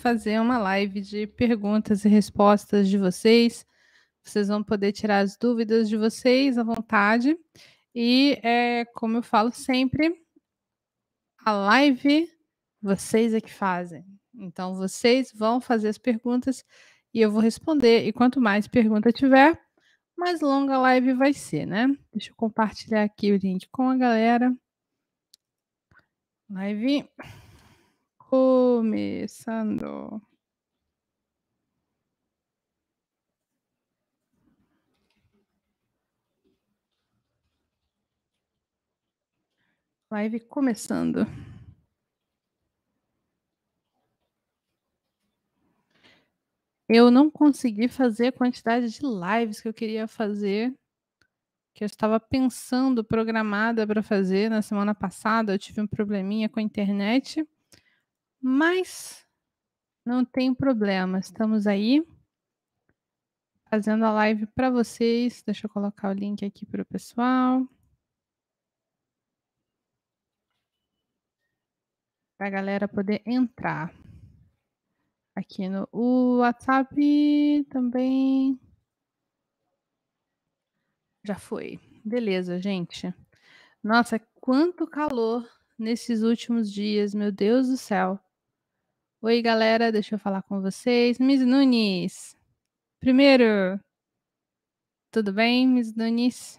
fazer uma live de perguntas e respostas de vocês. Vocês vão poder tirar as dúvidas de vocês à vontade. E, é, como eu falo sempre, a live vocês é que fazem. Então, vocês vão fazer as perguntas e eu vou responder. E quanto mais pergunta tiver, mais longa a live vai ser, né? Deixa eu compartilhar aqui o link com a galera. Live. Começando. Live começando. Eu não consegui fazer a quantidade de lives que eu queria fazer, que eu estava pensando, programada para fazer na semana passada. Eu tive um probleminha com a internet. Mas não tem problema, estamos aí fazendo a live para vocês. Deixa eu colocar o link aqui para o pessoal. Para a galera poder entrar aqui no o WhatsApp também. Já foi. Beleza, gente. Nossa, quanto calor nesses últimos dias, meu Deus do céu. Oi, galera, deixa eu falar com vocês. Miss Nunes. Primeiro, tudo bem, Miss Nunes?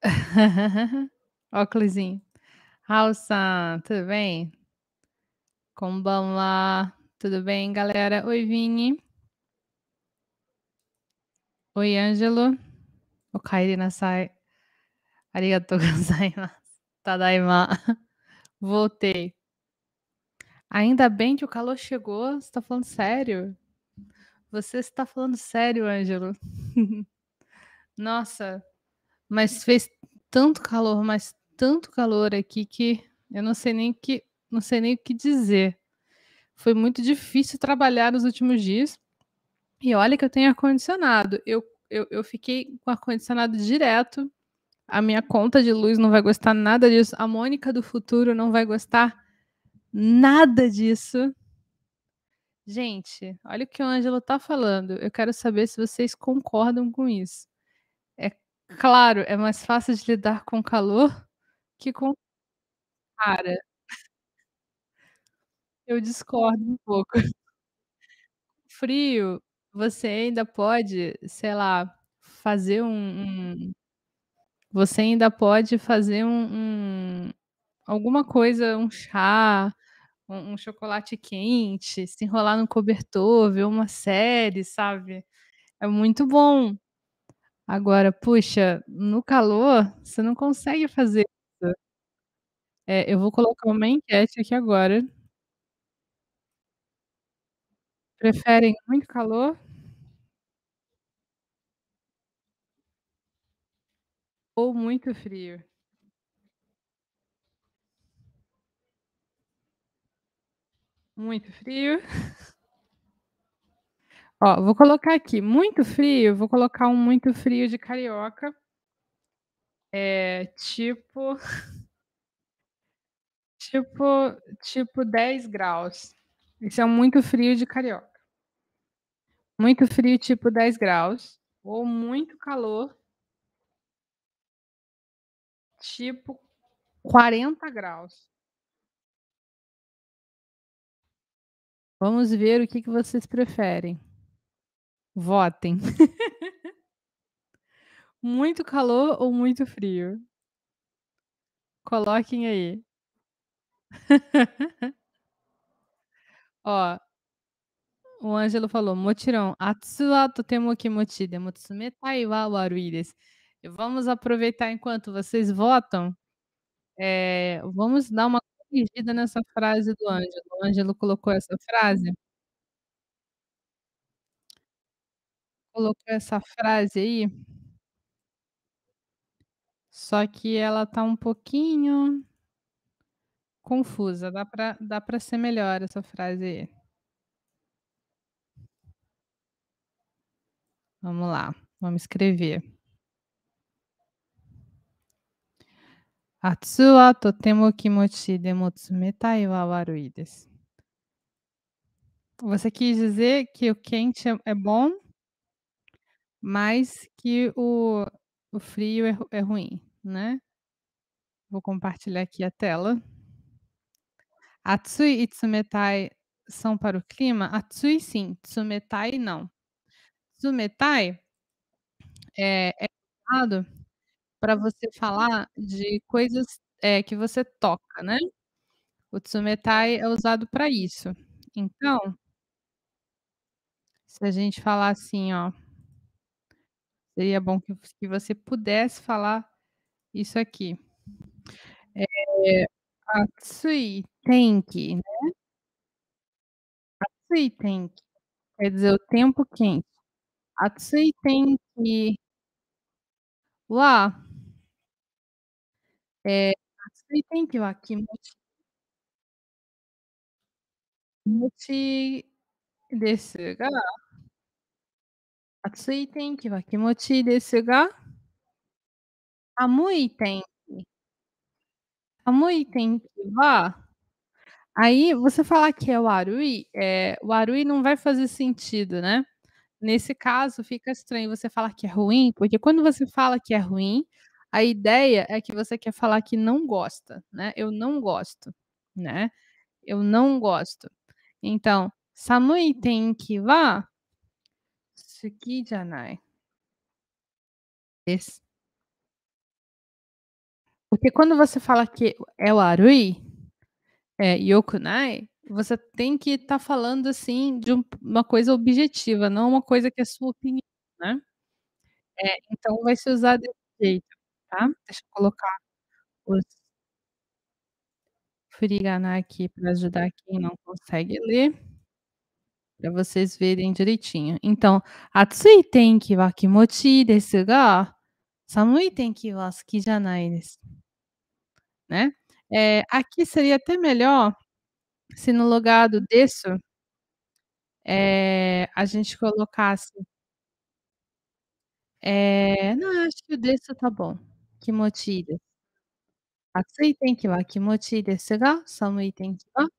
Óculosinho. Alça, tudo bem? lá, tudo bem, galera? Oi, Vini. Oi, Ângelo. O Kairi Nasai. Arigatou gozaimasu. Tadaima. Voltei. Ainda bem que o calor chegou. Você está falando sério? Você está falando sério, Ângelo. Nossa, mas fez tanto calor, mas tanto calor aqui que eu não sei nem que não sei nem o que dizer. Foi muito difícil trabalhar nos últimos dias. E olha que eu tenho ar-condicionado. Eu, eu, eu fiquei com ar-condicionado direto. A minha conta de luz não vai gostar nada disso. A Mônica do futuro não vai gostar Nada disso. Gente, olha o que o Ângelo está falando. Eu quero saber se vocês concordam com isso. É claro, é mais fácil de lidar com calor que com cara. Eu discordo um pouco. Frio, você ainda pode, sei lá, fazer um. um você ainda pode fazer um, um alguma coisa, um chá, um, um chocolate quente, se enrolar no cobertor, ver uma série, sabe? É muito bom. Agora, puxa, no calor, você não consegue fazer isso. É, eu vou colocar uma enquete aqui agora. Preferem muito calor ou muito frio? Muito frio. Ó, vou colocar aqui muito frio, vou colocar um muito frio de carioca. É tipo. Tipo, tipo 10 graus. Esse é um muito frio de carioca. Muito frio, tipo 10 graus. Ou muito calor, tipo 40 graus. Vamos ver o que, que vocês preferem. Votem. muito calor ou muito frio? Coloquem aí. Ó, o Ângelo falou, motirão, atsu wa totemo kimochi de motsume tai wa Vamos aproveitar enquanto vocês votam. É, vamos dar uma perdida nessa frase do Ângelo. O Ângelo colocou essa frase? Colocou essa frase aí. Só que ela tá um pouquinho confusa. Dá para dá para ser melhor essa frase aí. Vamos lá, vamos escrever. Você quis dizer que o quente é bom, mas que o, o frio é, é ruim, né? Vou compartilhar aqui a tela. Atsui e tsumetai são para o clima? Atsui sim, tsumetai não. Tsumetai é, é para você falar de coisas é, que você toca, né? O tsumetai é usado para isso. Então, se a gente falar assim, ó, seria bom que, que você pudesse falar isso aqui. É, atsui tenki, né? Atsui tenki, quer dizer o tempo quente. Atsui tenki lá aí você falar que é o é o warui não vai fazer sentido, né? Nesse caso, fica estranho você falar que é ruim, porque quando você fala que é ruim, a ideia é que você quer falar que não gosta, né? Eu não gosto, né? Eu não gosto. Então, samui tenki wa suki janai. Porque quando você fala que é o arui, é yokunai, você tem que estar tá falando assim de um, uma coisa objetiva, não uma coisa que é sua opinião, né? É, então vai se usar desse jeito tá? Deixa eu colocar os Furigana aqui para ajudar quem não consegue ler, para vocês verem direitinho. Então, atsui tenki wa kimochi desu ga, samui tenki wa suki janai desu. Né? É, aqui seria até melhor se no lugar do desu é, a gente colocasse é, não, acho que o desu tá bom. 気持ちいいです。暑い天気は気持ちいいですが、寒い天気は好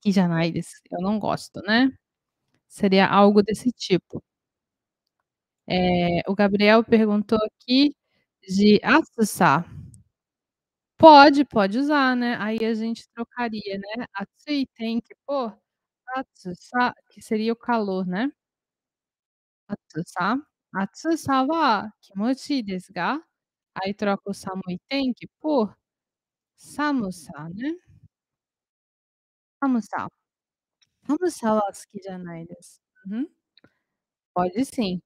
きじゃないです。Eu não gosto, né? Seria algo desse tipo. É, o Gabriel perguntou aqui de atsusa. Pode, pode usar, né? Aí a gente trocaria, né? Atsui tenki por atsusa, que seria o calor, né? Atsusa. Atsusa wa kimochi desu ga Aí troca o samuitenki por samusa, né? Samusa. Samusa o suki janai desu. Uhum. Pode sim.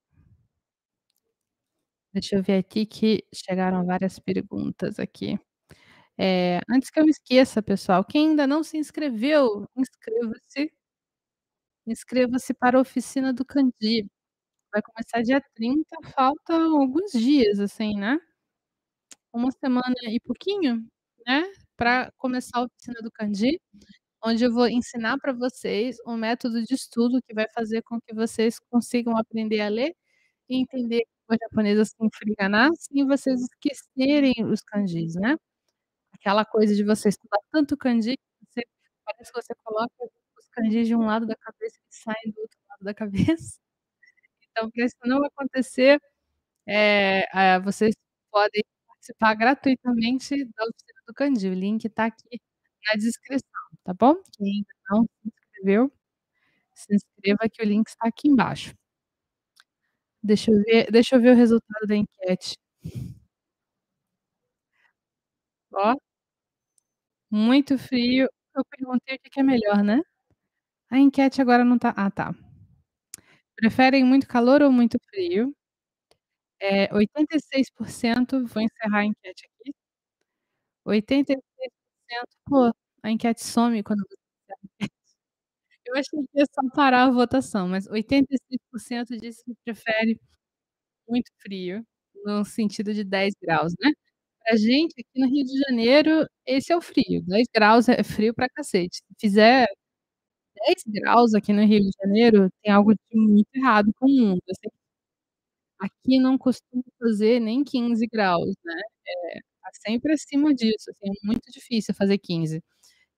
Deixa eu ver aqui que chegaram várias perguntas aqui. É, antes que eu me esqueça, pessoal, quem ainda não se inscreveu, inscreva-se. Inscreva-se para a oficina do Candi. Vai começar dia 30, faltam alguns dias, assim, né? uma semana e pouquinho, né, para uhum. começar a oficina do Candi, onde eu vou ensinar para vocês um método de estudo que vai fazer com que vocês consigam aprender a ler e entender o japonês assim friganar, sem vocês esquecerem os kanjis, né? Aquela coisa de você estudar tanto kanji que você, parece que você coloca os kanjis de um lado da cabeça e saem do outro lado da cabeça. Então, para isso não acontecer, é, é, vocês podem participar gratuitamente da oficina do Candil. O link está aqui na descrição, tá bom? Quem ainda não se inscreveu, se inscreva que o link está aqui embaixo. Deixa eu ver, deixa eu ver o resultado da enquete. Ó, muito frio. Eu perguntei o que é melhor, né? A enquete agora não tá. Ah, tá. Preferem muito calor ou muito frio? É, 86%, vou encerrar a enquete aqui. 86%, pô, a enquete some quando você encerra a enquete. Eu achei que ia só parar a votação, mas 86% disse que prefere muito frio, no sentido de 10 graus, né? Pra gente, aqui no Rio de Janeiro, esse é o frio. 10 graus é frio pra cacete. Se fizer 10 graus aqui no Rio de Janeiro, tem algo de muito errado com o mundo. Eu sei que Aqui não costuma fazer nem 15 graus, né? É, tá sempre acima disso, assim, é muito difícil fazer 15.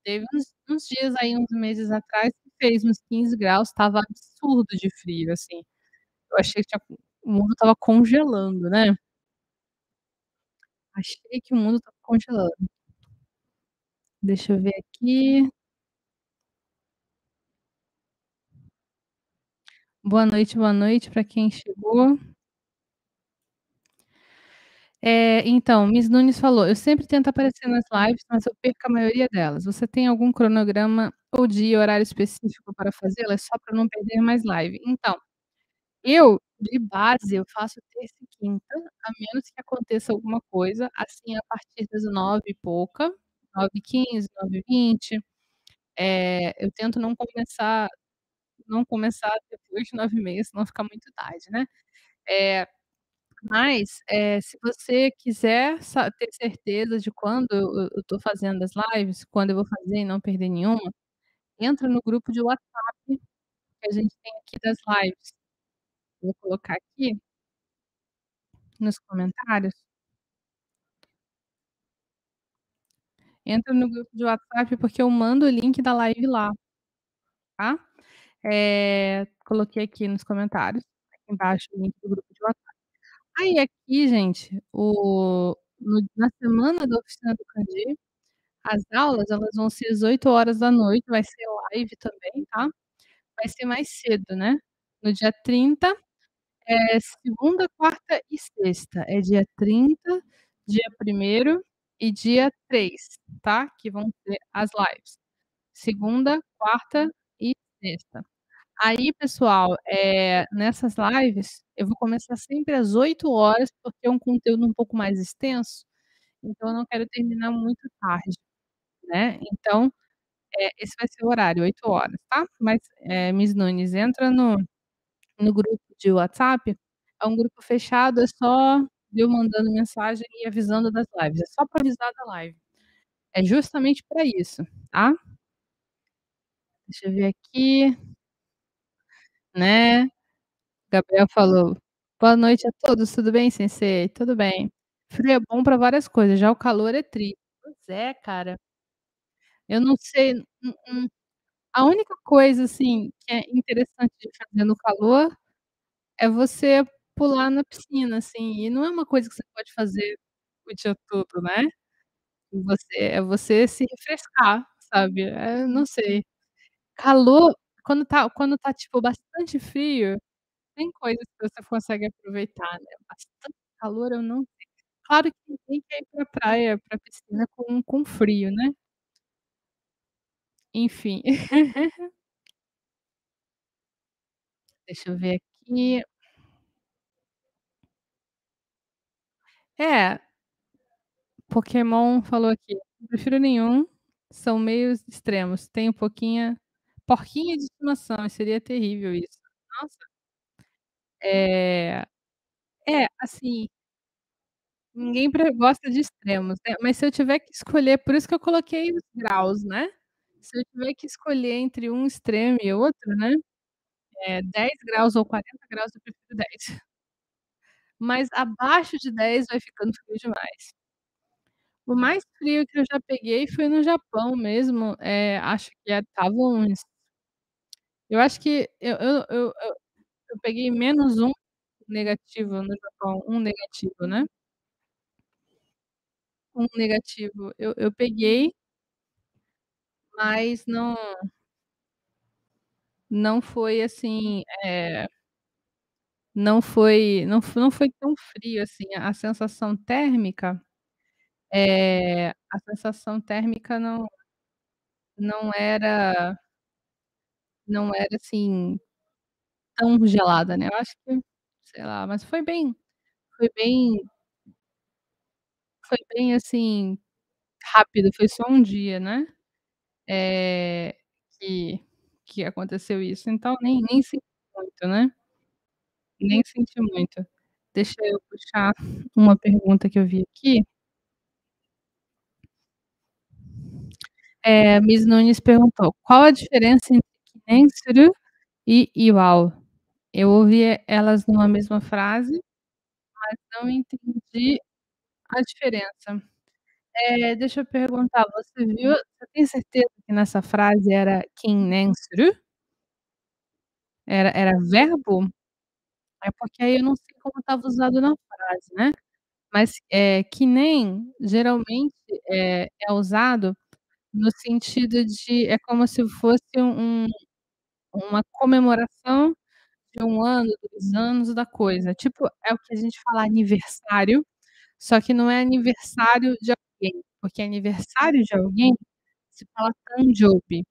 Teve uns, uns dias aí, uns meses atrás, que fez uns 15 graus, estava absurdo de frio, assim. Eu achei que tinha, o mundo estava congelando, né? Achei que o mundo estava congelando. Deixa eu ver aqui. Boa noite, boa noite para quem chegou. É, então, Miss Nunes falou: eu sempre tento aparecer nas lives, mas eu perco a maioria delas. Você tem algum cronograma ou dia, horário específico para fazê-las, é só para não perder mais live? Então, eu, de base, eu faço terça e quinta, a menos que aconteça alguma coisa, assim, a partir das nove e pouca, nove e quinze, nove e vinte. É, eu tento não começar não começar depois de nove e meia, senão fica muito tarde, né? É, mas, eh, se você quiser ter certeza de quando eu estou fazendo as lives, quando eu vou fazer e não perder nenhuma, entra no grupo de WhatsApp que a gente tem aqui das lives. Vou colocar aqui nos comentários. Entra no grupo de WhatsApp, porque eu mando o link da live lá, tá? Eh, coloquei aqui nos comentários, aqui embaixo o link do grupo de WhatsApp. Aí aqui, gente, o, no, na semana da oficina do Candir, as aulas elas vão ser às 8 horas da noite, vai ser live também, tá? Vai ser mais cedo, né? No dia 30, é segunda, quarta e sexta. É dia 30, dia 1 e dia 3, tá? Que vão ser as lives. Segunda, quarta e sexta. Aí, pessoal, é, nessas lives, eu vou começar sempre às 8 horas, porque é um conteúdo um pouco mais extenso, então eu não quero terminar muito tarde, né? Então, é, esse vai ser o horário, 8 horas, tá? Mas, é, Miss Nunes, entra no, no grupo de WhatsApp, é um grupo fechado, é só eu mandando mensagem e avisando das lives, é só para avisar da live. É justamente para isso, tá? Deixa eu ver aqui né? Gabriel falou: Boa noite a todos, tudo bem, sensei? Tudo bem. Frio é bom para várias coisas, já o calor é triste. Pois é, cara. Eu não sei. A única coisa, assim, que é interessante de fazer no calor é você pular na piscina, assim, e não é uma coisa que você pode fazer o dia todo, né? Você, é você se refrescar, sabe? É, não sei. Calor quando tá, quando tá tipo, bastante frio, tem coisas que você consegue aproveitar, né? Bastante calor, eu não sei. Claro que ninguém quer ir pra praia, pra piscina com, com frio, né? Enfim. Deixa eu ver aqui. É. Pokémon falou aqui. Prefiro nenhum. São meios extremos. Tem um pouquinho Porquinha de estimação, seria terrível isso. Nossa. Hum. É, é assim, ninguém gosta de extremos, né? Mas se eu tiver que escolher, por isso que eu coloquei os graus, né? Se eu tiver que escolher entre um extremo e outro, né? É, 10 graus ou 40 graus, eu prefiro 10. Mas abaixo de 10 vai ficando frio demais. O mais frio que eu já peguei foi no Japão mesmo. É, acho que estava é, uns eu acho que eu, eu, eu, eu peguei menos um negativo no Japão, um negativo, né? Um negativo. Eu, eu peguei, mas não não foi assim, é, não foi não, não foi tão frio assim. A, a sensação térmica, é, a sensação térmica não não era não era assim tão gelada, né? Eu acho que, sei lá, mas foi bem, foi bem, foi bem assim rápido, foi só um dia, né? É, que que aconteceu isso, então nem nem senti muito, né? Nem senti muito. Deixa eu puxar uma pergunta que eu vi aqui. É, Miss Nunes perguntou: qual a diferença entre Nensuru e Iwao. Eu ouvi elas numa mesma frase, mas não entendi a diferença. É, deixa eu perguntar, você viu, você tem certeza que nessa frase era Kinnensuru? Era, era verbo? É porque aí eu não sei como estava usado na frase, né? Mas é, que nem geralmente é, é usado no sentido de é como se fosse um, uma comemoração de um ano, dois anos da coisa. Tipo, é o que a gente fala aniversário, só que não é aniversário de alguém, porque aniversário de alguém se fala tanjobi.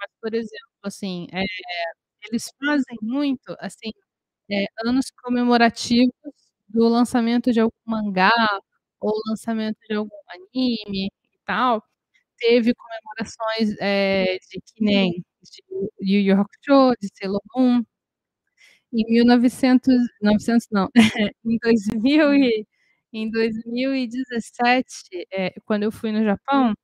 Mas, por exemplo, assim, é, eles fazem muito, assim, é, anos comemorativos do lançamento de algum mangá ou lançamento de algum anime e tal. Teve comemorações é, de nem de Yu Yu Hakusho, de Sailor Moon. Em 1900, 900 não, em 2000 e, em 2017, é, quando eu fui no Japão,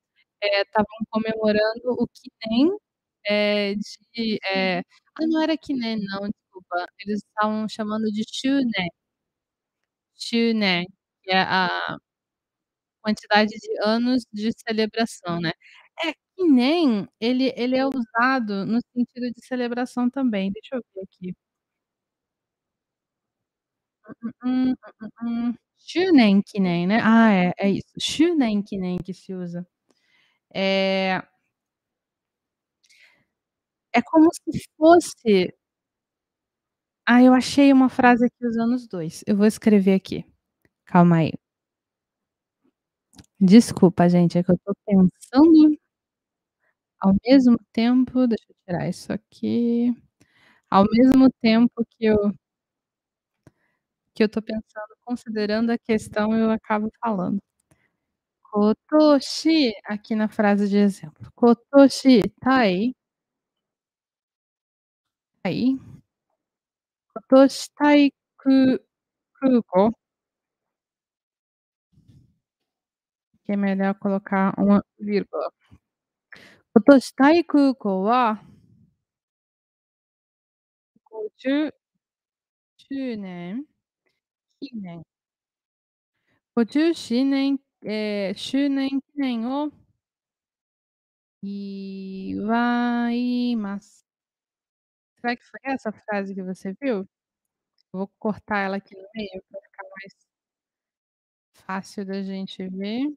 estavam é, comemorando o Kinen é, de... É, ah, não era Kinen, não, desculpa. Eles estavam chamando de Shunen. Shunen, que é a quantidade de anos de celebração, né? É, nem ele, ele é usado no sentido de celebração também. Deixa eu ver aqui. Shunen que nem, né? Ah, é, é isso. Shunen nem que se usa. É, é como se fosse. Ah, eu achei uma frase aqui usando os dois. Eu vou escrever aqui. Calma aí. Desculpa, gente, é que eu tô pensando ao mesmo tempo, deixa eu tirar isso aqui. Ao mesmo tempo que eu que eu estou pensando, considerando a questão, eu acabo falando. Kotoshi, aqui na frase de exemplo. Kotoshi tai. Tá tai. Tá Kotoshi tai kugo. Que é melhor colocar uma vírgula. 今年、タイ空港は、50周年記念、50周年,、えー、周年記念を祝います。Será que foi essa frase que você viu? Vou cortar ela aqui no meio para ficar mais fácil da gente ver.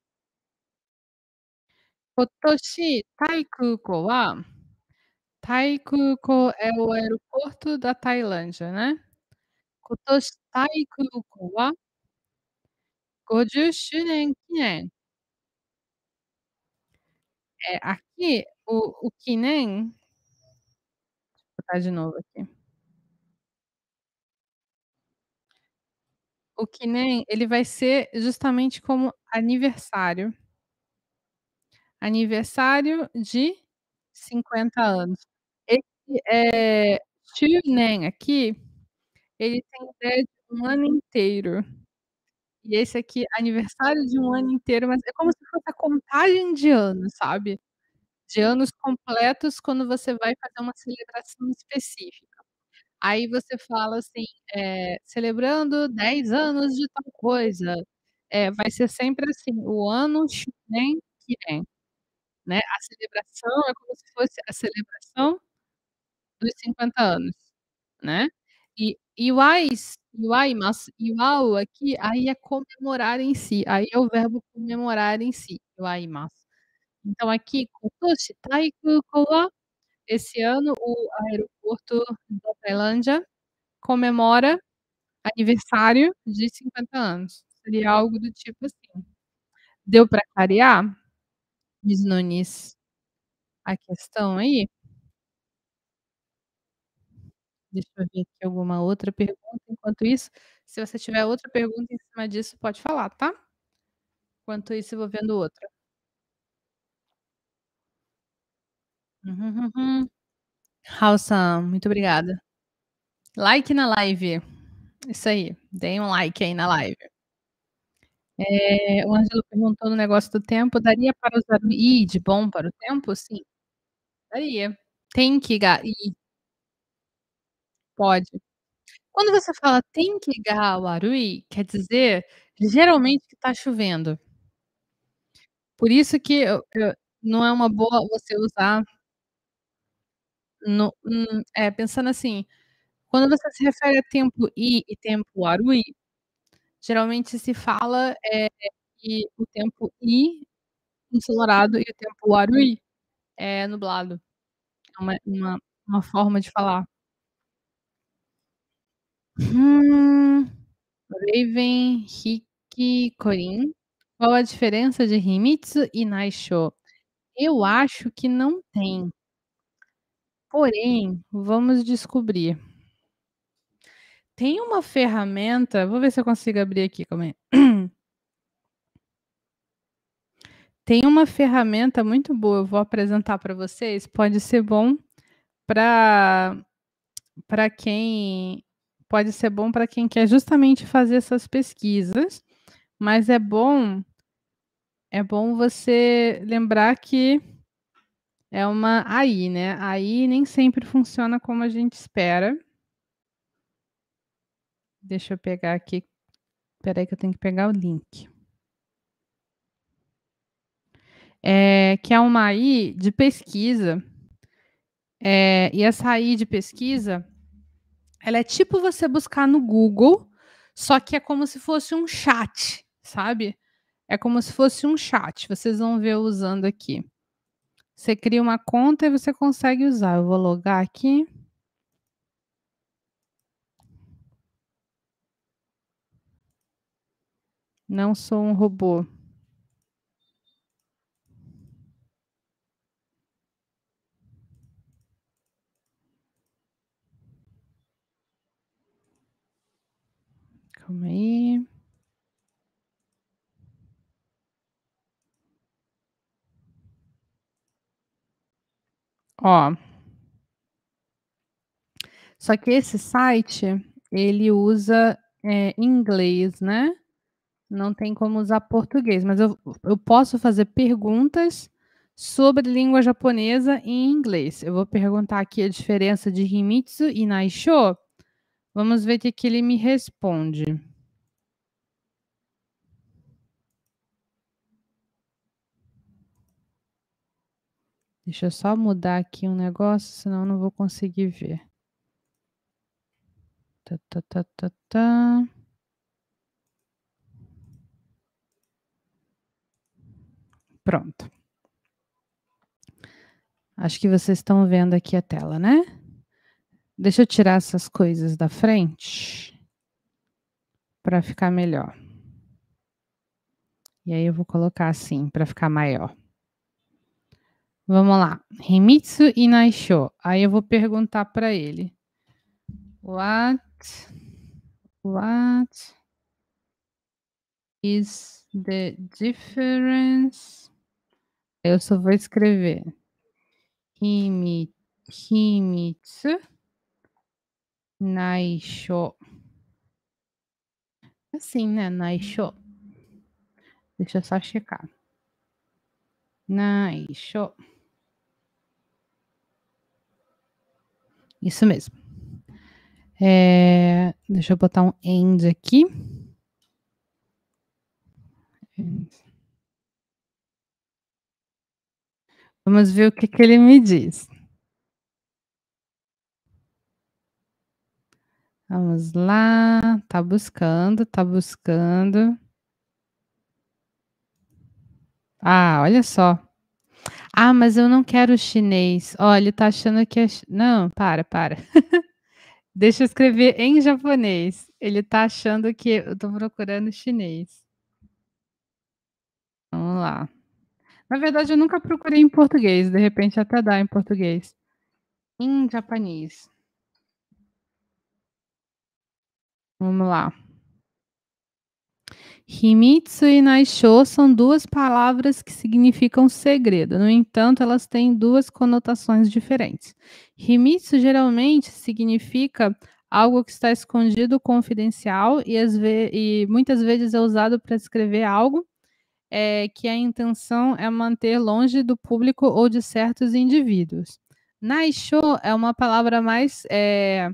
今年、タイ空港は、タイ空港 é o aeroporto da Tailândia, né? 今年、タイ空港は50周年記念。É, aqui, o, Kinen. Deixa botar de novo aqui. O Kinen, ele vai ser justamente como aniversário. Aniversário de 50 anos. Esse é, aqui, ele tem ideia de um ano inteiro. E esse aqui, aniversário de um ano inteiro, mas é como se fosse a contagem de anos, sabe? De anos completos quando você vai fazer uma celebração específica. Aí você fala assim, é, celebrando 10 anos de tal coisa. É, vai ser sempre assim, o ano Shunen Kiren. Né? A celebração é como se fosse a celebração dos 50 anos, né? E iuais, iuai, mas iuau aqui, aí é comemorar em si, aí é o verbo comemorar em si, iuai, mas. Então aqui, kotoshi taiku tá koa, esse ano o aeroporto da Tailândia comemora aniversário de 50 anos. Seria algo do tipo assim. Deu para clarear? Luiz Nunes. A questão aí. Deixa eu ver aqui alguma outra pergunta. Enquanto isso, se você tiver outra pergunta em cima disso, pode falar, tá? Enquanto isso, eu vou vendo outra. Uhum, uhum. muito obrigada. Like na live. Isso aí. Deem um like aí na live. É, o Ângelo perguntou no negócio do tempo, daria para usar o i de bom para o tempo? Sim, daria. Tem que ir, Pode. Quando você fala tem que arui, quer dizer geralmente que está chovendo. Por isso que eu, eu, não é uma boa você usar. No, é, pensando assim, quando você se refere a tempo i e tempo arui, Geralmente se fala é, que o tempo I ensolarado e o tempo arui é nublado. É uma, uma, uma forma de falar. Hum, Raven, Hiki, Corin, Qual a diferença de Himitsu e Naisho? Eu acho que não tem. Porém, vamos descobrir. Tem uma ferramenta, vou ver se eu consigo abrir aqui, Tem uma ferramenta muito boa, eu vou apresentar para vocês, pode ser bom para para quem pode ser bom para quem quer justamente fazer essas pesquisas, mas é bom é bom você lembrar que é uma AI, né? AI nem sempre funciona como a gente espera. Deixa eu pegar aqui. Peraí que eu tenho que pegar o link. É, que é uma AI de pesquisa. É, e essa AI de pesquisa, ela é tipo você buscar no Google, só que é como se fosse um chat, sabe? É como se fosse um chat. Vocês vão ver usando aqui. Você cria uma conta e você consegue usar. Eu vou logar aqui. Não sou um robô. Calma aí. Ó. Só que esse site, ele usa é, inglês, né? não tem como usar português, mas eu, eu posso fazer perguntas sobre língua japonesa em inglês. Eu vou perguntar aqui a diferença de Himitsu e Naisho. Vamos ver o que, ele me responde. Deixa eu só mudar aqui um negócio, senão eu não vou conseguir ver. Tá, tá, tá, tá, tá. Pronto. Acho que vocês estão vendo aqui a tela, né? Deixa eu tirar essas coisas da frente para ficar melhor. E aí eu vou colocar assim para ficar maior. Vamos lá. Remitsu Inaisho. Aí eu vou perguntar para ele. What what is the difference eu só vou escrever kimi, kimitsu naisho. Assim, né? Naisho. Deixa eu só checar. Naisho. Isso mesmo. É, deixa eu botar um end aqui. End. Vamos ver o que, que ele me diz. Vamos lá, tá buscando, tá buscando. Ah, olha só. Ah, mas eu não quero chinês. Olha, ele tá achando que é. Não, para, para. Deixa eu escrever em japonês. Ele tá achando que eu tô procurando chinês. Vamos lá. Na verdade, eu nunca procurei em português. De repente, até dá em português. Em japonês. Vamos lá. Himitsu e Naisho são duas palavras que significam segredo. No entanto, elas têm duas conotações diferentes. Himitsu geralmente significa algo que está escondido, confidencial, e, ve e muitas vezes é usado para descrever algo é, que a intenção é manter longe do público ou de certos indivíduos. Naisho é uma palavra mais é,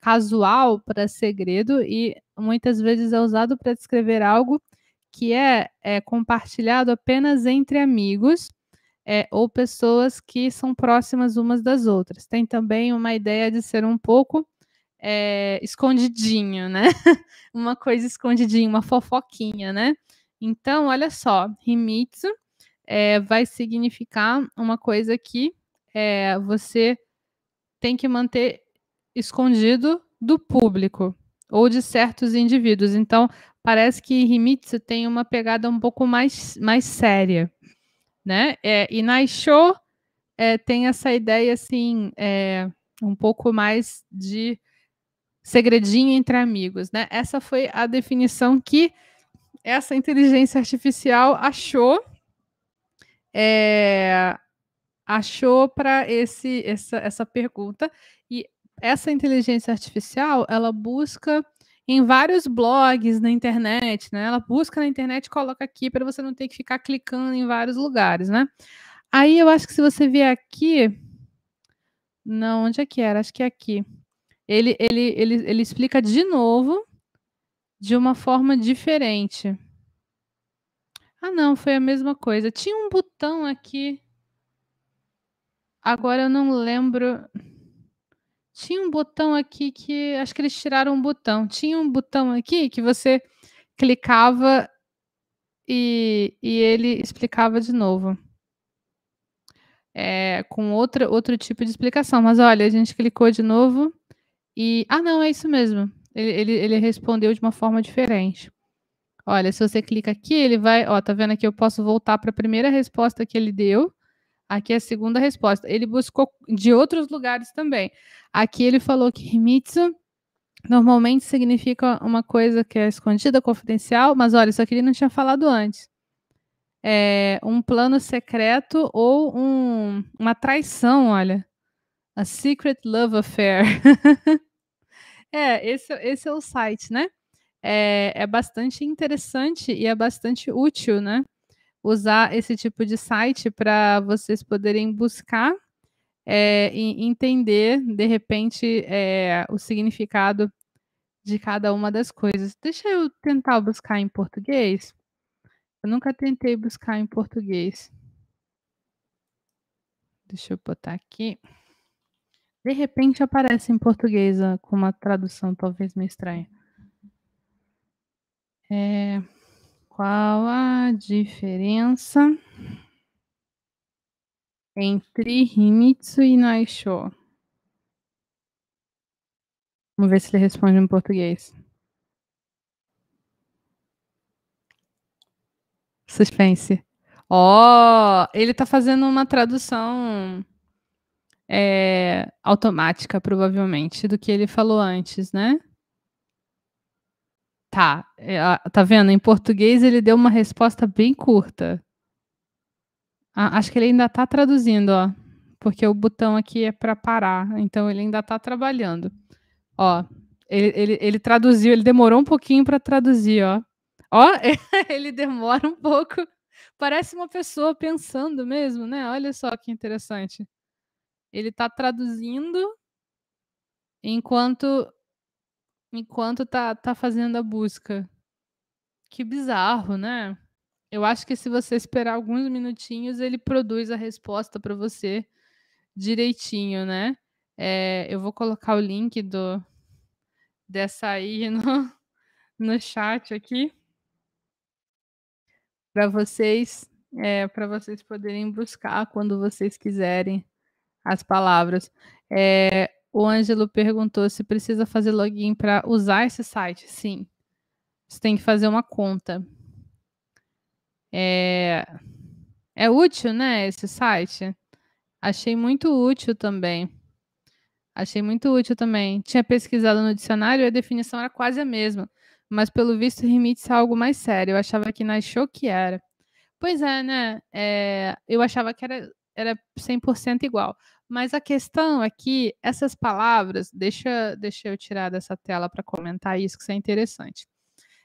casual para segredo e muitas vezes é usado para descrever algo que é, é, compartilhado apenas entre amigos é, ou pessoas que são próximas umas das outras. Tem também uma ideia de ser um pouco é, escondidinho, né? uma coisa escondidinha, uma fofoquinha, né? Então, olha só, Himitsu é, vai significar uma coisa que é, você tem que manter escondido do público ou de certos indivíduos. Então, parece que Himitsu tem uma pegada um pouco mais, mais séria, né? É, e Naisho é, tem essa ideia, assim, é, um pouco mais de segredinho entre amigos, né? Essa foi a definição que essa inteligência artificial achou é, achou para esse essa, essa pergunta e essa inteligência artificial ela busca em vários blogs na internet, né? Ela busca na internet e coloca aqui para você não ter que ficar clicando em vários lugares, né? Aí eu acho que se você vier aqui, não, onde é que era? Acho que é aqui. Ele, ele, ele, ele explica de novo de uma forma diferente. Ah, não, foi a mesma coisa. Tinha um botão aqui. Agora eu não lembro. Tinha um botão aqui que. Acho que eles tiraram um botão. Tinha um botão aqui que você clicava e, e ele explicava de novo. É, com outra, outro tipo de explicação. Mas olha, a gente clicou de novo e. Ah, não, é isso mesmo. Ele, ele, ele respondeu de uma forma diferente. Olha, se você clica aqui, ele vai. Ó, tá vendo aqui? Eu posso voltar para a primeira resposta que ele deu. Aqui é a segunda resposta. Ele buscou de outros lugares também. Aqui ele falou que Rimitsu normalmente significa uma coisa que é escondida, confidencial, mas olha, isso aqui ele não tinha falado antes. É um plano secreto ou um, uma traição, olha. A secret love affair. É, esse, esse é o site, né? É, é bastante interessante e é bastante útil, né? Usar esse tipo de site para vocês poderem buscar é, e entender, de repente, é, o significado de cada uma das coisas. Deixa eu tentar buscar em português. Eu nunca tentei buscar em português. Deixa eu botar aqui. De repente aparece em portuguesa ah, com uma tradução talvez meio estranha. É, qual a diferença entre Himitsu e Naisho? Vamos ver se ele responde em português. Suspense. Ó, oh, ele está fazendo uma tradução é, automática, provavelmente, do que ele falou antes, né? Tá, é, tá vendo? Em português ele deu uma resposta bem curta. Ah, acho que ele ainda tá traduzindo, ó, porque o botão aqui é para parar, então ele ainda tá trabalhando. Ó, ele, ele, ele traduziu, ele demorou um pouquinho para traduzir, ó. Ó, ele demora um pouco. Parece uma pessoa pensando mesmo, né? Olha só que interessante ele está traduzindo enquanto enquanto tá, tá fazendo a busca. Que bizarro, né? Eu acho que se você esperar alguns minutinhos, ele produz a resposta para você direitinho, né? É, eu vou colocar o link do dessa aí no, no chat aqui para vocês é, para vocês poderem buscar quando vocês quiserem as palavras. É, o Ângelo perguntou se precisa fazer login para usar esse site. Sim, você tem que fazer uma conta. É, é útil, né, esse site? Achei muito útil também. Achei muito útil também. Tinha pesquisado no dicionário e a definição era quase a mesma, mas pelo visto remite-se a algo mais sério. Eu achava que na show que era. Pois é, né? É, eu achava que era era 100% igual. Mas a questão é que essas palavras, deixa, deixa eu tirar dessa tela para comentar isso, que isso é interessante.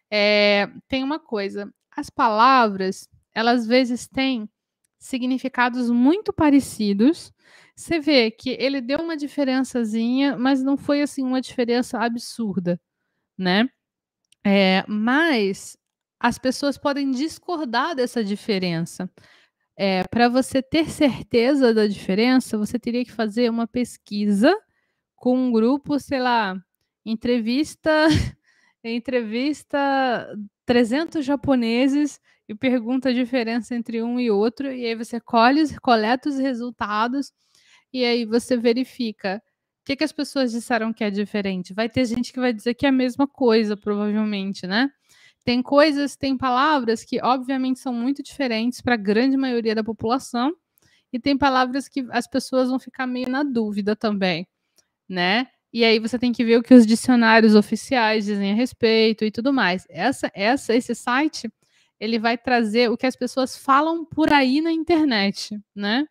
É, tem uma coisa, as palavras, elas às vezes têm significados muito parecidos. Você vê que ele deu uma diferençazinha, mas não foi assim uma diferença absurda, né? É, mas as pessoas podem discordar dessa diferença. É, Para você ter certeza da diferença, você teria que fazer uma pesquisa com um grupo, sei lá, entrevista, entrevista 300 japoneses e pergunta a diferença entre um e outro, e aí você colhe, coleta os resultados e aí você verifica o que, que as pessoas disseram que é diferente? Vai ter gente que vai dizer que é a mesma coisa, provavelmente, né? Tem coisas, tem palavras que, obviamente, são muito diferentes para a grande maioria da população, e tem palavras que as pessoas vão ficar meio na dúvida também, né? E aí você tem que ver o que os dicionários oficiais dizem a respeito e tudo mais. Essa, essa, esse site ele vai trazer o que as pessoas falam por aí na internet, né?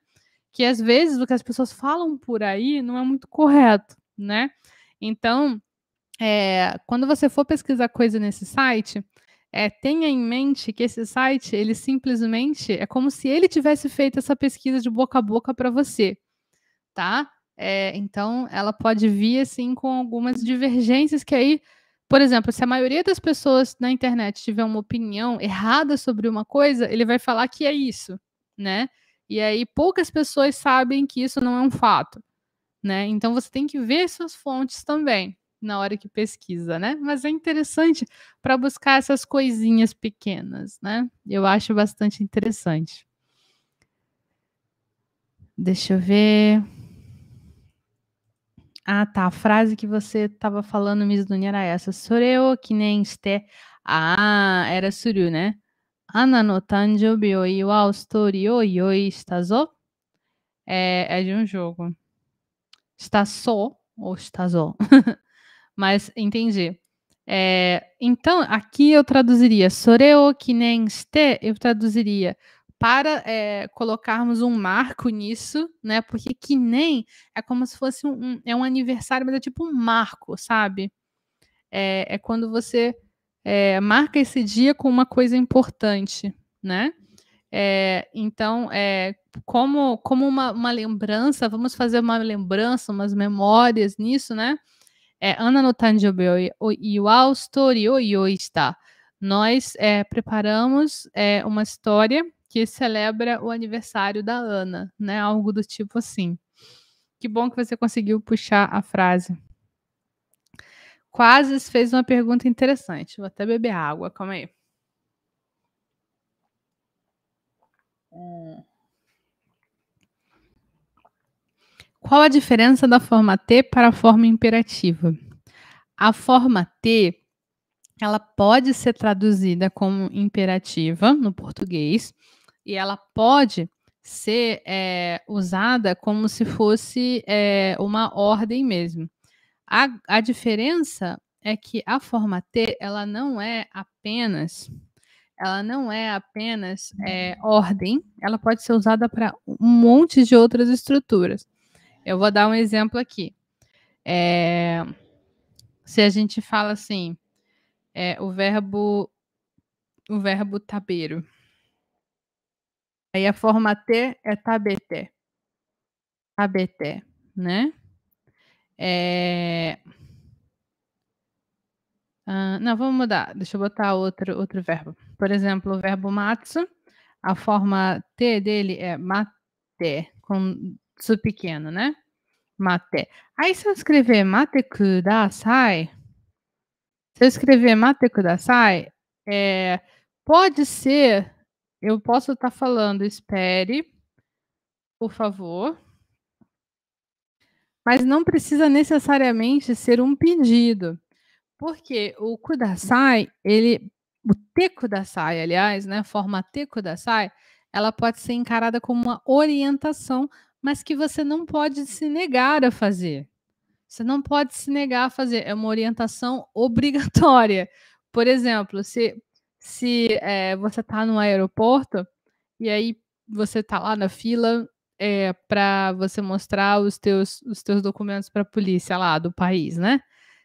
Que às vezes o que as pessoas falam por aí não é muito correto, né? Então, é, quando você for pesquisar coisa nesse site, é, tenha em mente que esse site, ele simplesmente é como se ele tivesse feito essa pesquisa de boca a boca para você, tá? É, então, ela pode vir assim com algumas divergências que aí, por exemplo, se a maioria das pessoas na internet tiver uma opinião errada sobre uma coisa, ele vai falar que é isso, né? E aí poucas pessoas sabem que isso não é um fato, né? Então você tem que ver suas fontes também na hora que pesquisa, né? Mas é interessante para buscar essas coisinhas pequenas, né? Eu acho bastante interessante. Deixa eu ver. Ah, tá. A frase que você estava falando, Miss Dunia, era essa. Soreu que nem este. Ah, era suru, né? Ana no tanjobi o iwa story o yoi estazo? É, é de um jogo. Está só ou está só? mas entendi. É, então, aqui eu traduziria soreo kinenste, eu traduziria para é, colocarmos um marco nisso, né? Porque que nem é como se fosse um, é um aniversário, mas é tipo um marco, sabe? É, é quando você é, marca esse dia com uma coisa importante, né? É, então, é, como, como uma, uma lembrança, vamos fazer uma lembrança, umas memórias nisso, né? é, Ana no Tanjobel e, e o Austori está. Nós é, preparamos é, uma história que celebra o aniversário da Ana, né? Algo do tipo assim. Que bom que você conseguiu puxar a frase. Quase fez uma pergunta interessante. Vou até beber água, calma aí. Hum. Qual a diferença da forma T para a forma imperativa? A forma T ela pode ser traduzida como imperativa no português e ela pode ser é, usada como se fosse é, uma ordem mesmo. A, a diferença é que a forma T ela não é apenas ela não é apenas é, ordem, ela pode ser usada para um monte de outras estruturas. Eu vou dar um exemplo aqui. É, se a gente fala assim, é, o verbo o verbo tabeiro. Aí a forma T é tabete. Tabete, né? É... Ah, não, vamos mudar. Deixa eu botar outro, outro verbo. Por exemplo, o verbo matsu, a forma T dele é mate, com tsu pequeno, né? Mate. Aí se eu escrever mate kudasai, se eu escrever mate kudasai, é, pode ser, eu posso estar tá falando espere, por favor, mas não precisa necessariamente ser um pedido, porque o kudasai, ele, o te kudasai, aliás, né, forma te kudasai, ela pode ser encarada como uma orientação mas que você não pode se negar a fazer. Você não pode se negar a fazer. É uma orientação obrigatória. Por exemplo, se, se é, você está no aeroporto e aí você está lá na fila é, eh, para você mostrar os teus, os teus documentos para a polícia lá do país, né?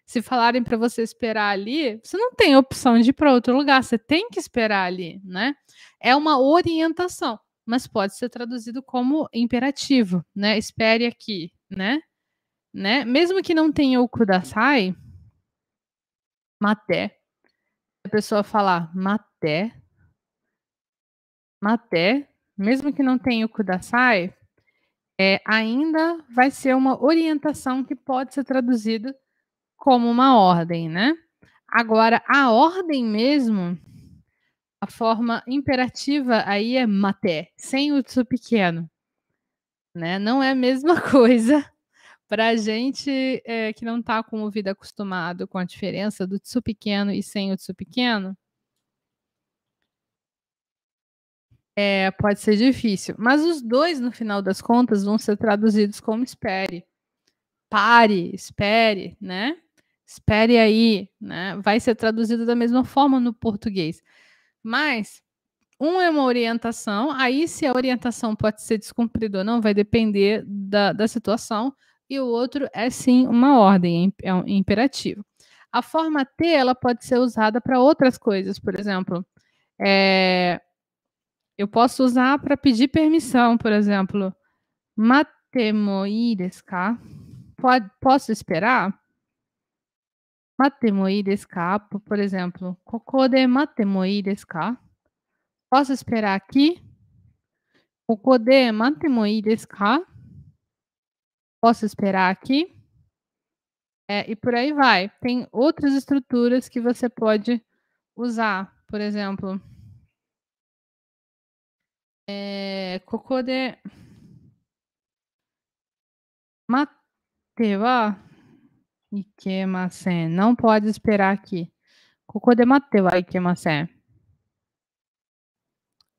Se falarem para você esperar ali, você não tem opção de ir para outro lugar, você tem que esperar ali, né? É uma orientação mas pode ser traduzido como imperativo, né? Espere aqui, né? né? Mesmo que não tenha o kudasai, maté. A pessoa falar maté, maté, mesmo que não tenha o kudasai, é, ainda vai ser uma orientação que pode ser traduzida como uma ordem, né? Agora, a ordem mesmo a forma imperativa aí é maté, sem o tsu pequeno. Né? Não é a mesma coisa para a gente é, que não está com o ouvido acostumado com a diferença do tsu pequeno e sem o tsu pequeno. É, pode ser difícil, mas os dois, no final das contas, vão ser traduzidos como espere. Pare, espere, né? Espere aí, né? Vai ser traduzido da mesma forma no português. Mas um é uma orientação, aí se a orientação pode ser descumprida ou não, vai depender da, da situação, e o outro é sim uma ordem, é, é um imperativo. A forma T ela pode ser usada para outras coisas, por exemplo, é, eu posso usar para pedir permissão, por exemplo, matemoides, Posso esperar? matemoi desu Por exemplo, koko de matemoi desu Posso esperar aqui? Koko de matemoi desu Posso esperar aqui? É, e por aí vai. Tem outras estruturas que você pode usar. Por exemplo, é, koko de mate wa Ikemasen. Não pode esperar aqui. Kokodematte wa ikemasen.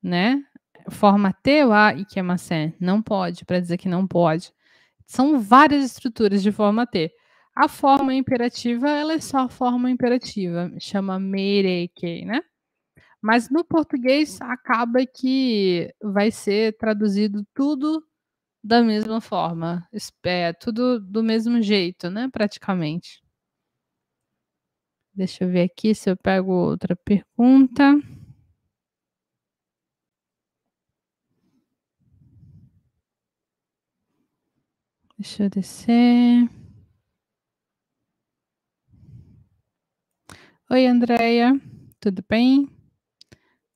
Né? Forma te wa ikemasen. Não pode, para dizer que não pode. São várias estruturas de forma te. A forma imperativa, ela é só a forma imperativa. Chama merekei, né? Mas no português acaba que vai ser traduzido tudo da mesma forma, é tudo do mesmo jeito, né? Praticamente. Deixa eu ver aqui se eu pego outra pergunta. Deixa eu descer. Oi, Andreia, tudo bem?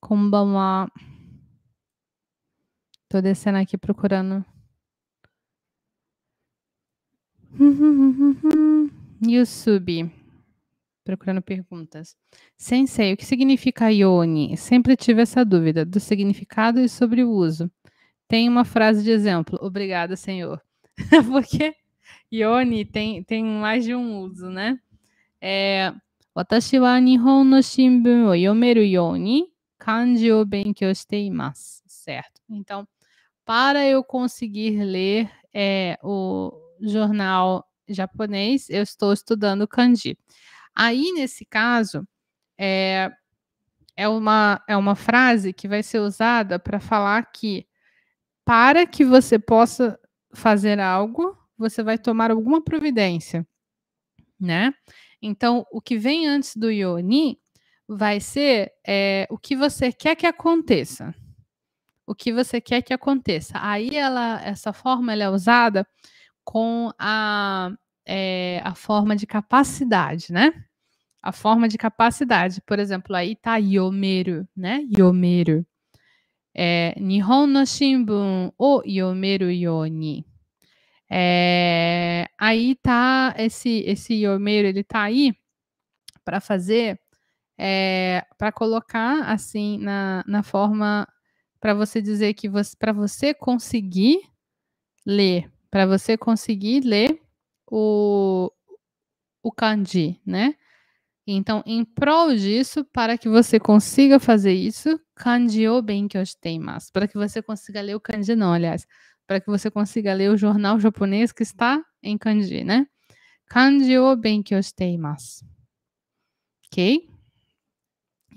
Como vamos lá? Tô descendo aqui procurando Yusubi. Uhum, uhum, uhum. Procurando perguntas. Sensei, o que significa Yoni? Sempre tive essa dúvida do significado e sobre o uso. Tem uma frase de exemplo. Obrigada, Senhor. Porque Yoni tem, tem mais de um uso, né? É, Watashi wa Nihon no Shimbun o Yomeru Yoni Kanji o Benkyou shite Certo. Então, para eu conseguir ler é, o, jornal japonês, eu estou estudando kanji. Aí, nesse caso, é, é, uma, é uma frase que vai ser usada para falar que para que você possa fazer algo, você vai tomar alguma providência, né? Então, o que vem antes do yoni vai ser é, o que você quer que aconteça. O que você quer que aconteça. Aí ela, essa forma ela é usada com a, é, a forma de capacidade, né? A forma de capacidade, por exemplo, aí tá yomeru, né? Yomeru. É, Nihon no Shimbun o yomeru yoni. É, aí tá esse esse yomeru, ele tá aí para fazer é, para colocar assim na, na forma para você dizer que você para você conseguir ler para você conseguir ler o, o kanji, né? Então, em prol disso, para que você consiga fazer isso, kanji o benkyo shiteimasu, para que você consiga ler o kanji não, aliás, para que você consiga ler o jornal japonês que está em kanji, né? Kanji o benkyo shiteimasu. OK?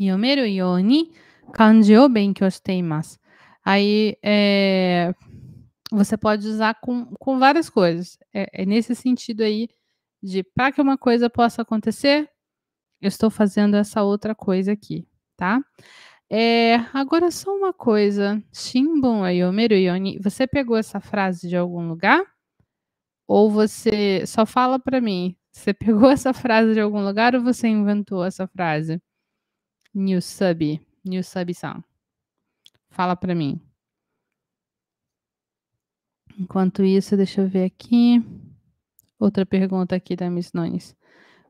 Yomeru yoni kanji o benkyo shiteimasu. Aí, é, você pode usar com, com várias coisas. É, é nesse sentido aí de para que uma coisa possa acontecer, eu estou fazendo essa outra coisa aqui, tá? É, agora só uma coisa, Shimbun Ayomeru Yoni, você pegou essa frase de algum lugar? Ou você só fala para mim? Você pegou essa frase de algum lugar ou você inventou essa frase? New sub, new sub-san. Fala para mim. Enquanto isso, deixa eu ver aqui. Outra pergunta aqui da Miss Nunes.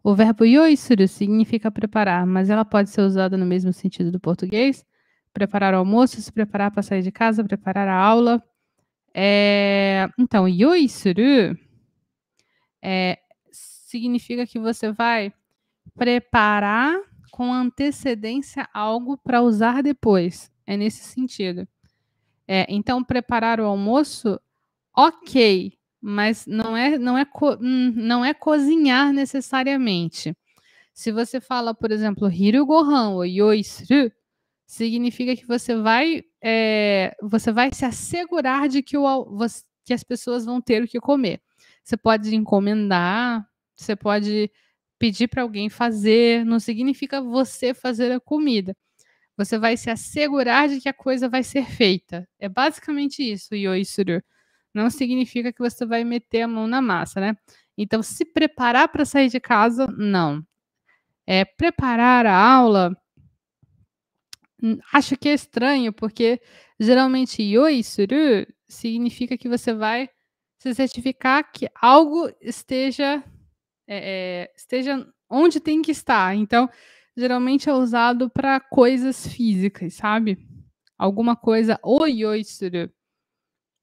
O verbo yoisuru significa preparar, mas ela pode ser usada no mesmo sentido do português? Preparar o almoço, se preparar para sair de casa, preparar a aula. É... Então, yoisuru é... significa que você vai preparar com antecedência algo para usar depois. É nesse sentido. É, então, preparar o almoço ok, mas não é, não é, hum, não é cozinhar necessariamente. Se você fala, por exemplo, hiru gohan ou yoisuru, significa que você vai, é, você vai se assegurar de que, o, que as pessoas vão ter o que comer. Você pode encomendar, você pode pedir para alguém fazer, não significa você fazer a comida. Você vai se assegurar de que a coisa vai ser feita. É basicamente isso, yoisuru não significa que você vai meter a mão na massa, né? Então, se preparar para sair de casa, não. É, preparar a aula, hum, acho que é estranho, porque geralmente yoi suru significa que você vai se certificar que algo esteja, é, é esteja onde tem que estar. Então, geralmente é usado para coisas físicas, sabe? Alguma coisa, oi, oi, suru.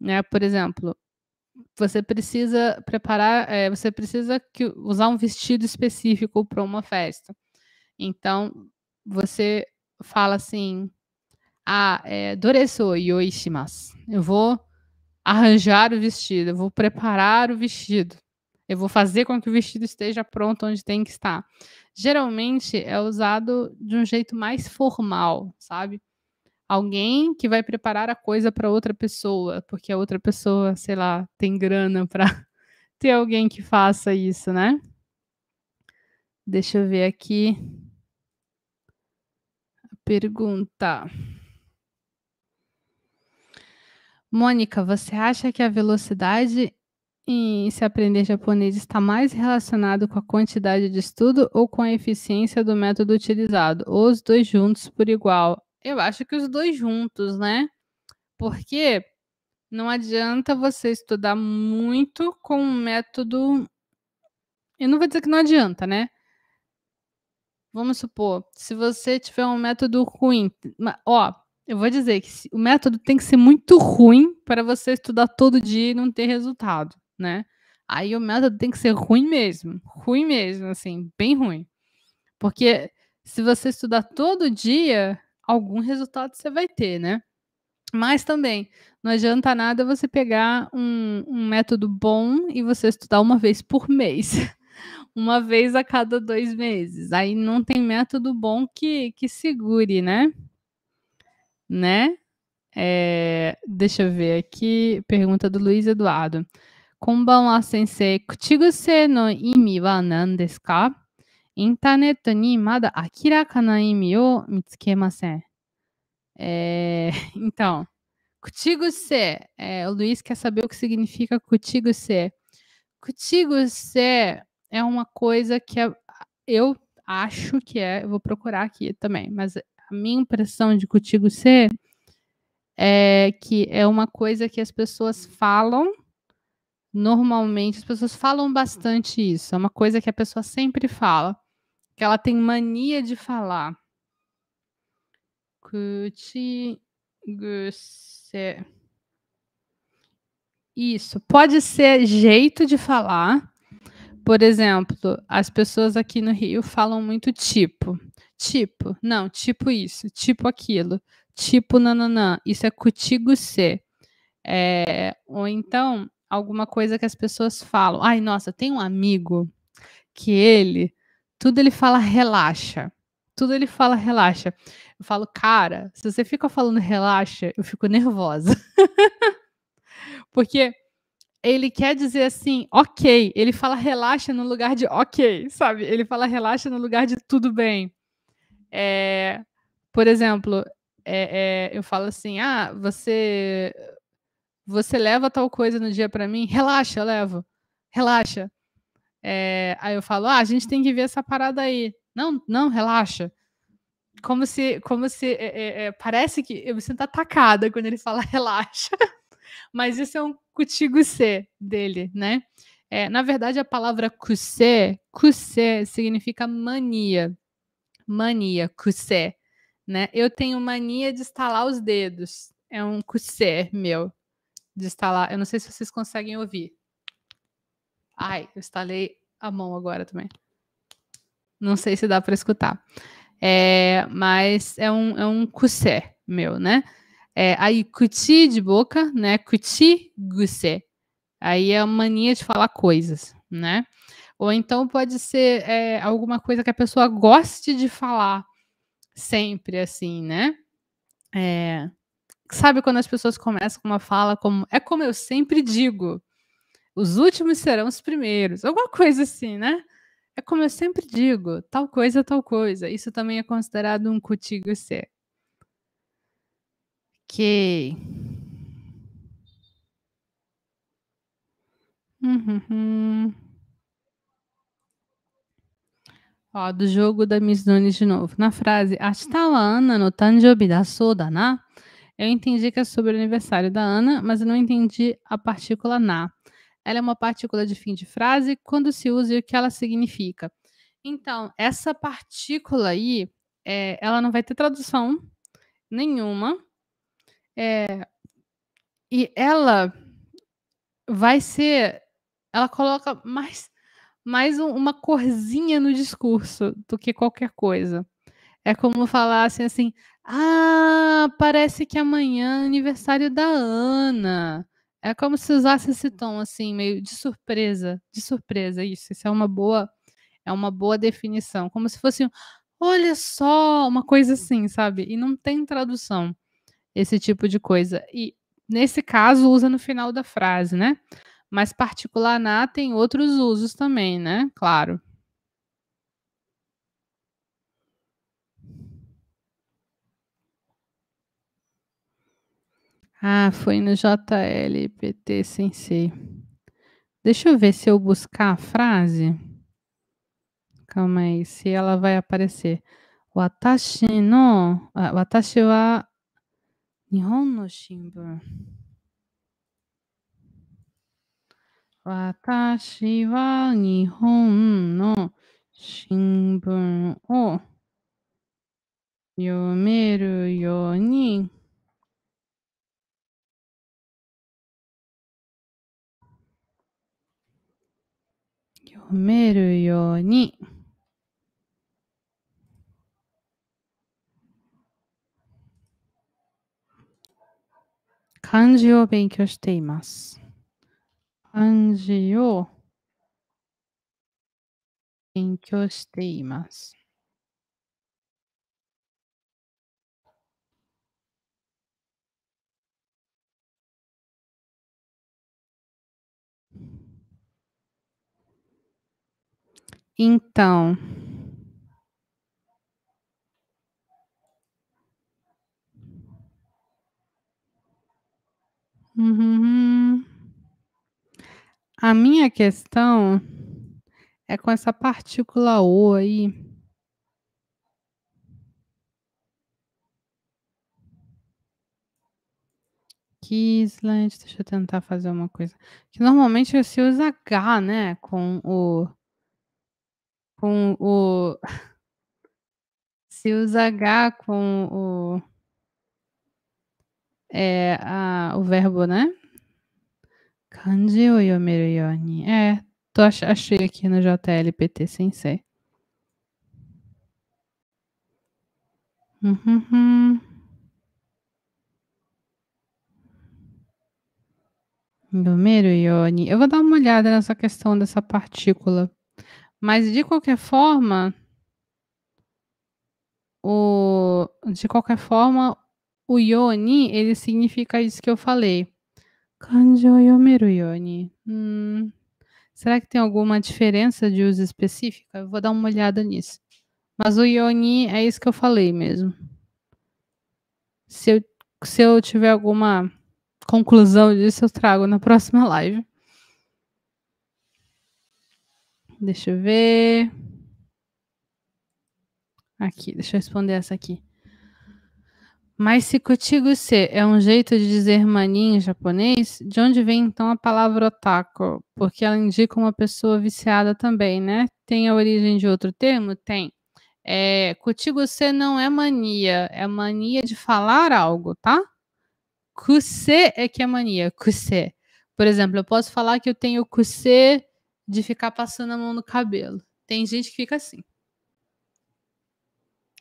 Né? Por exemplo, você precisa preparar, é, você precisa que, usar um vestido específico para uma festa. Então, você fala assim, ah, é, eh, e Eu vou arranjar o vestido, eu vou preparar o vestido. Eu vou fazer com que o vestido esteja pronto onde tem que estar. Geralmente é usado de um jeito mais formal, sabe? alguém que vai preparar a coisa para outra pessoa, porque a outra pessoa, sei lá, tem grana para ter alguém que faça isso, né? Deixa eu ver aqui a pergunta. Mônica, você acha que a velocidade em se aprender japonês está mais relacionado com a quantidade de estudo ou com a eficiência do método utilizado? Ou os dois juntos por igual? Eu acho que os dois juntos, né? Porque não adianta você estudar muito com um método. Eu não vou dizer que não adianta, né? Vamos supor, se você tiver um método ruim, ó, eu vou dizer que o método tem que ser muito ruim para você estudar todo dia e não ter resultado, né? Aí o método tem que ser ruim mesmo, ruim mesmo, assim, bem ruim. Porque se você estudar todo dia, algum resultado você vai ter, né? Mas também, não adianta nada você pegar um, um método bom e você estudar uma vez por mês, uma vez a cada dois meses. Aí não tem método bom que, que segure, né? Né? É, deixa eu ver aqui. Pergunta do Luiz Eduardo. Konbanwa, sensei. Kuchigu no imi wa nan desu インターネットにまだ明らかな意味を見つけません。É, então, cutigusê. É, o Luiz quer saber o que significa cutigusê. Cutigusê é uma coisa que é, eu acho que é, eu vou procurar aqui também, mas a minha impressão de cutigusê é que é uma coisa que as pessoas falam normalmente, as pessoas falam bastante isso, é uma coisa que a pessoa sempre fala que ela tem mania de falar. Isso, pode ser jeito de falar. Por exemplo, as pessoas aqui no Rio falam muito tipo. Tipo, não, tipo isso, tipo aquilo, tipo nananã. Isso é contigo ser. É, ou então, alguma coisa que as pessoas falam. Ai, nossa, tem um amigo que ele tudo ele fala relaxa. Tudo ele fala relaxa. Eu falo, cara, se você fica falando relaxa, eu fico nervosa. Porque ele quer dizer assim, ok. Ele fala relaxa no lugar de ok, sabe? Ele fala relaxa no lugar de tudo bem. É, por exemplo, é, é, eu falo assim, ah, você você leva tal coisa no dia para mim? Relaxa, eu levo. Relaxa. É, aí eu falo, ah, a gente tem que ver essa parada aí. Não, não, relaxa. Como se, como se, é, é, é parece que eu me sinto atacada quando ele fala relaxa. Mas isso é um cutigo cutigusê dele, né? É, na verdade, a palavra kusé, kusé significa mania. Mania, kusé, né? Eu tenho mania de estalar os dedos. É um kusé meu, de estalar. Eu não sei se vocês conseguem ouvir. Ai, eu estalei a mão agora também. Não sei se dá para escutar. É, mas é um, é um cussé meu, né? É, aí, cuti de boca, né? Cuti, Gusé. Aí é a mania de falar coisas, né? Ou então pode ser é, alguma coisa que a pessoa goste de falar sempre, assim, né? É, sabe quando as pessoas começam com uma fala como é como eu sempre digo, os últimos serão os primeiros, alguma coisa assim, né? É como eu sempre digo, tal coisa, é tal coisa. Isso também é considerado um cutigo ser. Ok. Uhum. Ó, do jogo da Miss Nunes de novo. Na frase, Ashita Ana no tanjobi da soda na, eu entendi que é sobre o aniversário da Ana, mas eu não entendi a partícula na ela é uma partícula de fim de frase quando se usa e o que ela significa. Então, essa partícula aí, é, ela não vai ter tradução nenhuma. É, e ela vai ser. Ela coloca mais, mais um, uma corzinha no discurso do que qualquer coisa. É como assim, assim: ah, parece que amanhã é aniversário da Ana. É como se usasse esse tom, assim, meio de surpresa. De surpresa, isso. Isso é uma boa, é uma boa definição. Como se fosse, um, olha só, uma coisa uhum. assim, sabe? E não tem tradução esse tipo de coisa. E nesse caso usa no final da frase, né? Mas particular na tem outros usos também, né? Claro. Ah, foi no JLPT Sensei. Deixa eu ver se eu buscar a frase. Calma aí, se ela vai aparecer. Watashi no, watashi wa Nihon no Shimbun. Watashi wa Nihon no Shimbun o oh. yomeru yo 読めるように漢字を勉強しています。漢字を勉強しています。Então. Uhum. A minha questão é com essa partícula O aí. Kisland, deixa eu tentar fazer uma coisa. Que normalmente se usa H, né? Com o com o. Se usa H com o. É a, o verbo, né? Kanji ou yomeru É, tô, achei aqui no JLPT sem ser. Uhum. Hum, hum. Eu vou dar uma olhada nessa questão dessa partícula. Mas de qualquer forma, o de qualquer forma, o yoni, ele significa isso que eu falei. Kanjo yomeru yoni. Hum, será que tem alguma diferença de uso específica? Eu vou dar uma olhada nisso. Mas o yoni é isso que eu falei mesmo. Se eu, se eu tiver alguma conclusão disso, eu trago na próxima live. Deixa eu ver. Aqui, deixa eu responder essa aqui. Mas se contigo se é um jeito de dizer maninho em japonês, de onde vem então a palavra otaku? Porque ela indica uma pessoa viciada também, né? Tem a origem de outro termo? Tem. É, contigo se não é mania, é mania de falar algo, tá? Kuse é que é mania, kuse. Por exemplo, eu posso falar que eu tenho kuse de ficar passando a mão no cabelo. Tem gente que fica assim,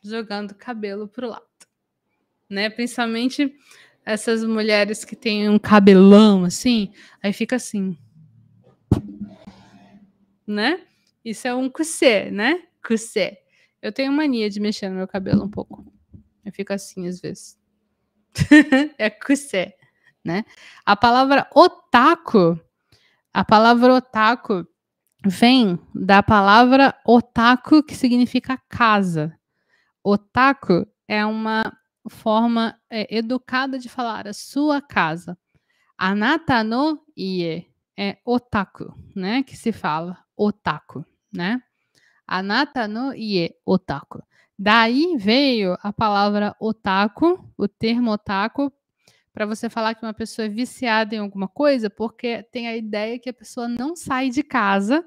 jogando cabelo pro lado, né? Principalmente essas mulheres que têm um cabelão assim, aí fica assim, né? Isso é um cusé, né? Cusé. Eu tenho mania de mexer no meu cabelo um pouco. Eu fico assim às vezes. é cusé, né? A palavra otaku, a palavra otaku vem da palavra otaku, que significa casa. Otaku é uma forma é, educada de falar a sua casa. Anata no ie é otaku, né? Que se fala otaku, né? Anata no ie otaku. Daí veio a palavra otaku, o termo otaku, para você falar que uma pessoa é viciada em alguma coisa, porque tem a ideia que a pessoa não sai de casa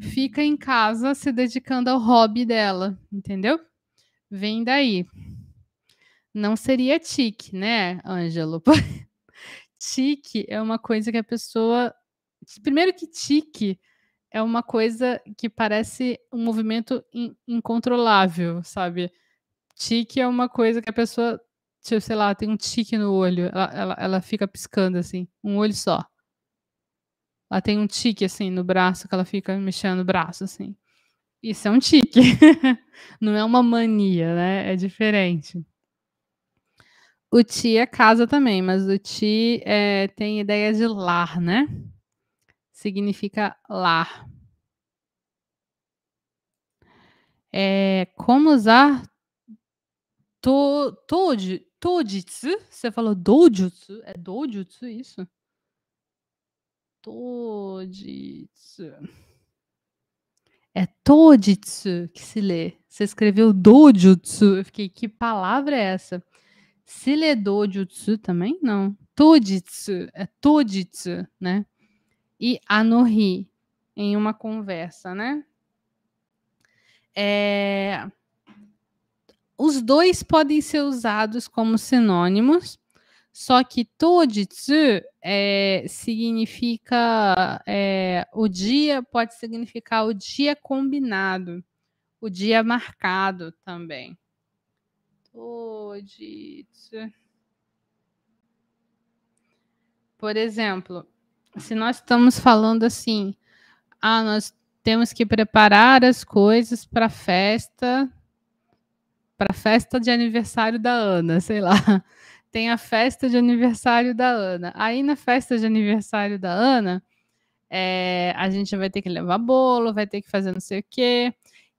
fica em casa se dedicando ao hobby dela, entendeu? Vem daí. Não seria tique, né, Ângelo? tique é uma coisa que a pessoa. Primeiro que tique é uma coisa que parece um movimento in incontrolável, sabe? Tique é uma coisa que a pessoa, sei lá, tem um tique no olho, ela, ela, ela fica piscando assim, um olho só. Ela tem um tique, assim, no braço, que ela fica mexendo o braço, assim. Isso é um tique. Não é uma mania, né? É diferente. O ti é casa também, mas o ti é, tem ideia de lar, né? Significa lar. É, como usar to, toji, tojitsu? Você falou dojutsu? É dojutsu isso? Toditsu. É Toditsu que se lê. Você escreveu Dojutsu. Eu fiquei, que palavra é essa? Se lê Dojutsu também? Não. Toditsu. É Toditsu, né? E Anohi, em uma conversa, né? É... Os dois podem ser usados como sinônimos só que Toditsu é, significa é, o dia, pode significar o dia combinado, o dia marcado também. Toditsu. Por exemplo, se nós estamos falando assim, ah, nós temos que preparar as coisas para a festa, para a festa de aniversário da Ana, sei lá tem a festa de aniversário da Ana. Aí na festa de aniversário da Ana, é, a gente vai ter que levar bolo, vai ter que fazer não sei o quê.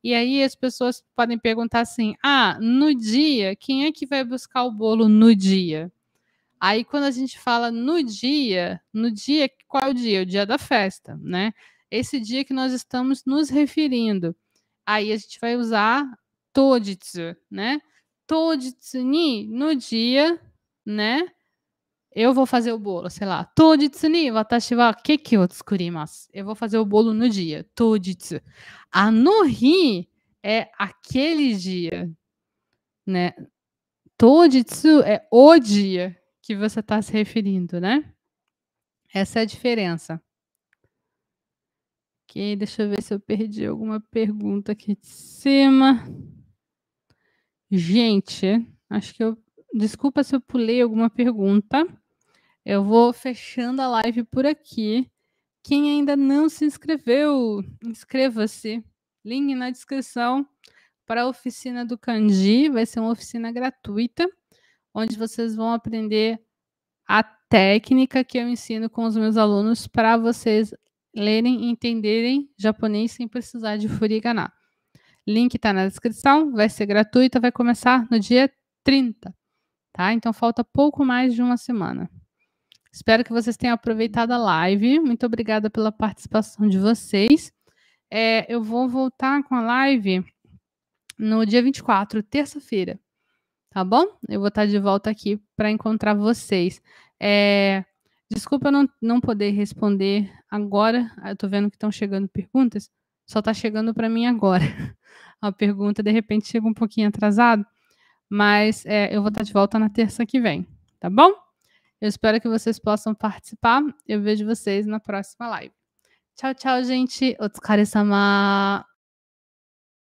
E aí as pessoas podem perguntar assim: ah, no dia, quem é que vai buscar o bolo no dia? Aí quando a gente fala no dia, no dia, qual é o dia? O dia da festa, né? Esse dia que nós estamos nos referindo. Aí a gente vai usar toditsu, né? Toditsu ni no dia né? Eu vou fazer o bolo, sei lá. Toditsu ni watashi wa keki o tsukurimasu. Eu vou fazer o bolo no dia. Toditsu. A ah, no hi é aquele dia, né? Toditsu é o dia que você está se referindo, né? Essa é a diferença. Ok, deixa eu ver se eu perdi alguma pergunta aqui de cima. Gente, acho que eu desculpa se eu pulei alguma pergunta. Eu vou fechando a live por aqui. Quem ainda não se inscreveu, inscreva-se. Link na descrição para a oficina do Candi. Vai ser uma oficina gratuita, onde vocês vão aprender a técnica que eu ensino com os meus alunos para vocês lerem e entenderem japonês sem precisar de furigana. Link está na descrição, vai ser gratuita, vai começar no dia 30 tá? Então falta pouco mais de uma semana. Espero que vocês tenham aproveitado a live. Muito obrigada pela participação de vocês. É, eu vou voltar com a live no dia 24, terça-feira. Tá bom? Eu vou estar de volta aqui para encontrar vocês. É, desculpa eu não, não poder responder agora. Eu estou vendo que estão chegando perguntas. Só está chegando para mim agora. A pergunta, de repente, chega um pouquinho atrasado mas é, eu vou estar de volta na terça que vem, tá bom? Eu espero que vocês possam participar. Eu vejo vocês na próxima live. Tchau, tchau, gente. Otsukaresama.